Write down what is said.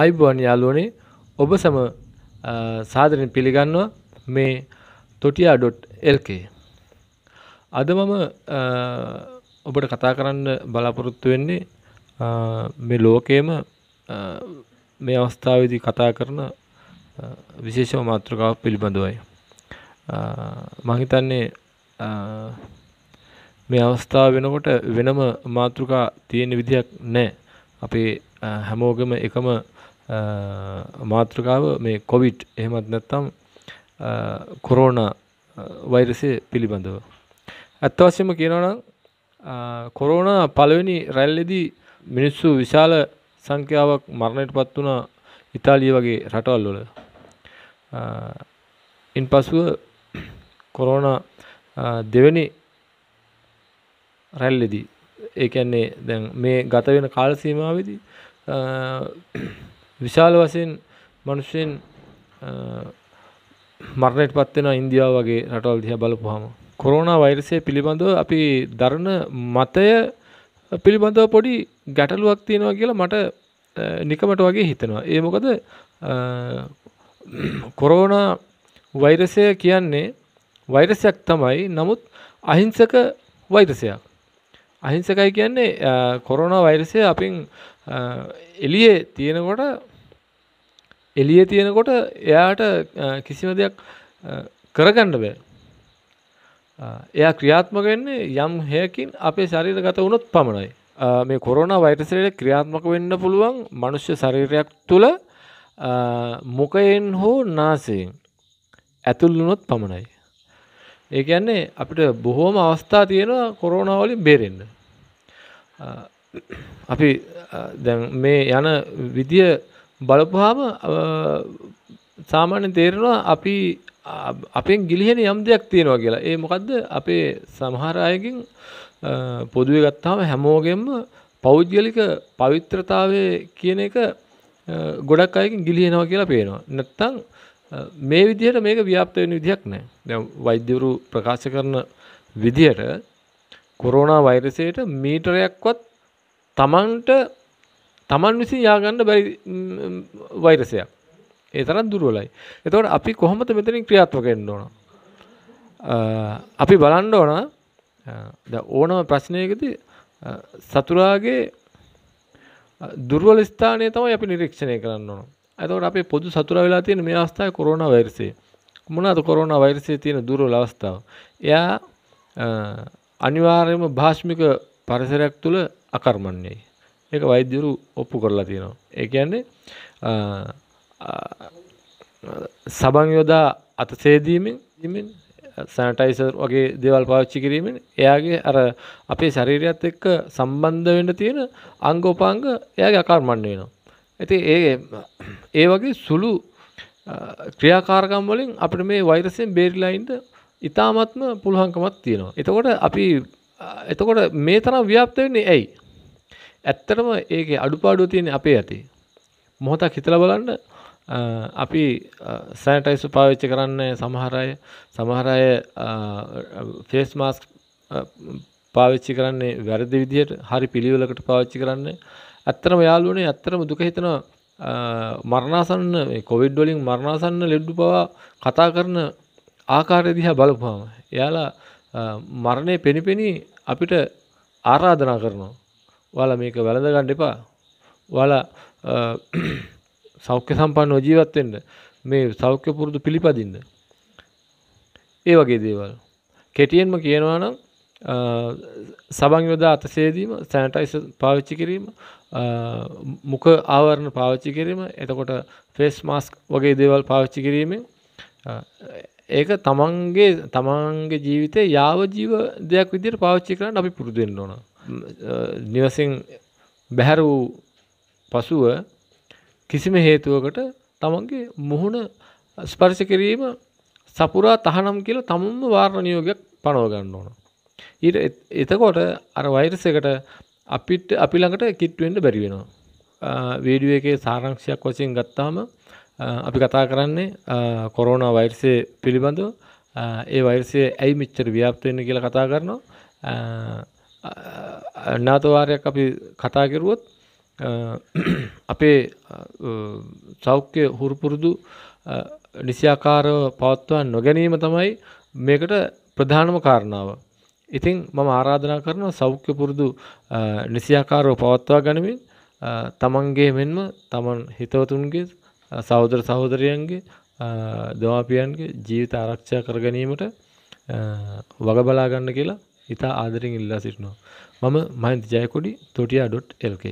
අයිබෝන් යාලුවනේ ඔබ සම සාදරෙන් පිළිගන්නවා මේ තොටියා.lk අද මම ඔබට කතා කරන්න බලාපොරොත්තු වෙන්නේ මේ ලෝකයේම මේ අවස්ථාවේදී කතා කරන විශේෂම මාතෘකාවක් පිළිබඳවයි මම හිතන්නේ මේ අවස්ථාව වෙනකොට වෙනම මාතෘකා තියෙන විදිහක් නැහැ අපේ හැමෝගෙම එකම මාතෘකාව මේ කොවිට් එහෙමත් නැත්තම් කොරෝණ වෛරසය පිළිබඳව. ඇත්තවශ්‍යම කියනවනම් කොරෝණ පළවෙනි රැල්ලෙදී මිනිස්සු විශාල සංඛ්‍යාවක් මරණයට පත් වුණ ඉතාලිය වගේ රටවල් වල ඉන් පසුව කොරෝණ දෙවැනි රැල්ලෙදී ඒකැන්නේ දැන් මේ ගත වෙන කාලසීමාවදී විශාල වශයෙන් මිනිස්සුන් මරණයට පත් වෙනවා ඉන්දියාව වගේ රටවල් දිහා බලපුවාම කොරෝනා වෛරසය පිළිබඳව අපි දරන මතය පිළිබඳව පොඩි ගැටලුවක් තියෙනවා කියලා මට නිකමට වගේ හිතෙනවා. ඒ මොකද කොරෝනා වෛරසය කියන්නේ වෛරසයක් තමයි. නමුත් අහිංසක වෛරසයක්. අහිංසකයි කියන්නේ කොරෝනා වෛරසය අපින් එළියේ තියෙනකොට එලිය තියෙනකොට එයාට කිසිම දෙයක් කරගන්න බෑ එයා ක්‍රියාත්මක වෙන්නේ යම් හයකින් අපේ ශරීර ගත වුණොත් පමණයි මේ කොරන වෛරසයට ක්‍රියාත්මක වෙන්න පුළුවන් මනුෂ්‍ය ශරීරයක් තුළ මොකයෙන් හෝ නාසයෙන් ඇතුල්ලුනොත් පමණයි ඒ කියන්නේ අපිට බොහෝම අවස්ථා තියෙනවා කොරෝනාවලින් බේරෙන්න අපි දැන් මේ යන විදිය බලපුහාම සාමාන්‍ය තේරෙනවා අපි අපෙන් ගිලිහෙන යම් දෙයක් තියෙනවා කියලා ඒ මොකක්ද අපේ සමහර අයකින් පොදුව ගත්තාම හැමෝගෙන්ම පෞද්ගලික පවිත්‍රතාවය කියන එක ගොඩක් අයකින් ගිලිහෙනවා කියලා පේනවා නැත්තං මේ විදිහට මේක ව්‍යාප්ත වෙන විදිහක් නෑ දැ වෛද්‍යවරු ප්‍රකාශ කරන විදිහට කොරෝනා වෛරසයට මීටරයක්වත් තමන්ට තමන් විසින් යාගන්න බැරි වෛරසයක් ඒ තරම් දුරුවලයි එතවට අපි කොහොමද මෙතනින් ක්‍රියාත්වකෙන්න්න ඕන අපි බලන්ඩ ඕන ඕනම ප්‍රශ්නයකති සතුරාගේ දුර්වල ස්ථානය තමයි අපි නිරීක්ෂණය කරන්න ඕන ඇතවට අපේ පොදු සතුර වෙලා තියෙන මේ අවස්ථාව කොරෝණ වෛරසේ මොනද කොරෝණ වෛරසේ තියෙන දුරු ලවස්ථාව එයා අනිවාර්යම භාෂ්මික පරිසරයක් තුළ අකර්මන්නේ එක වෛද්‍යරු ඔප්පු කරලා තියෙනවා ඒකන්නේ සබං යොදා අත සේදීමෙන් ඉමින් සැනටයිසර් වගේ දේවල් පාවිච්චි කිරීමෙන් එයාගේ අර අපේ ශරීරයත් එක්ක සම්බන්ධ වෙන්න තියෙන අංගෝපාංග එයාගේ අකර්මණ්ඩ වෙනවා. ඇති ඒ ඒ වගේ සුළු ක්‍රියාකාරකම් වලින් අපිට මේ වෛරසයෙන් බේරිලායින්ට ඉතාමත්ම පුළුවන්කමක් තියෙනවා. එතකොට අපි එතකොට මේ තරම් ව්‍යාප්ත වෙන්නේ ඇයි? ඇත්තටම ඒක අඩුපාඩුව තියෙන අපේ ඇති මොහොතක් හිතල බලන්න අපි සෑටයිස් පාවිච්ච කරන්න සමහරය සමහරය ෆේස් මාස් පාවිච්චි කරන්නේ වැරදි විදිහයට හරි පිළිවෙලකට පාවිච්චි කරන්න ඇත්තරම යාලුවනේ ඇත්තරම දුක හිතන මරණාසන්න කොවිඩ් වලින් මරණාසන්න ලෙඩ්ඩු පවා කතා කරන ආකාරය දිහා බලපුහම එයාලා මරණය පෙනිපෙනී අපිට ආරාධනා කරනවා ඔයාලා මේක වැළඳ ගන්න එපා. ඔයාලා සෞඛ්‍ය සම්පන්නව ජීවත් වෙන්න මේ සෞඛ්‍ය පුරුදු පිළිපදින්න. ඒ වගේ දේවල්. කෙටියෙන්ම කියනවා නම් සබන් යොදා අතසේදීම සැනටයිස පාවිච්චි කිරීම මුඛ ආවරණ පාවිච්චි කිරීම එතකොට ෆේස් මාස්ක් වගේ දේවල් පාවිච්චි කිරීමෙන් ඒක තමන්ගේ තමන්ගේ ජීවිතය යාව ජීව දෙයක් විදිහට පාවිච්චි කරන්න අපි පුරුදු වෙන්න ඕන. නිවසින් බැහැර වූ පසුව කිසිම හේතුවකට තමන්ගේ මුහුණ ස්පර්ශ කිරීම සපුරා තහනම් කියලා තමුන්ම වාරණ නියෝගයක් පනව ගන්න ඕන. ඊට එතකොට අර වෛරස් එකට අපිට අපි ළඟට කිට් වෙන්න බැරි වෙනවා. වීඩියෝ එකේ සාරාංශයක් වශයෙන් ගත්තාම අපි කතා කරන්නේ කොරෝනා වෛරසය පිළිබඳව ඒ වෛරසය ඇයි මෙච්චර ව්‍යාප්ත වෙන්නේ කියලා කතා කරනවා. අනාතවාරයක් අපි කතා කෙරුවොත් අපේ සෞඛ්‍ය හුරුපුරුදු නිසියාකාරව පවත්වා නොගැනීම තමයි මේකට ප්‍රධානම කාරණාව. ඉතින් මම ආරාධනා කරන සෞඛ්‍ය පුරුදු නිසියාකාරව පවත්වා ගනිමින් තමන්ගේ මෙන්ම තමන් හිතවතුන්ගේ සහෝදර සහෝදරයන්ගේ දෙමාපියන්ගේ ජීවිත ආරක්ෂා කර ගැනීමට වග බලා ගන්න කියලා ඉතා ආදරෙන් ඉල්ලා සිටිනවා. මම මහින්ද ජයකොඩි තොටියා.lk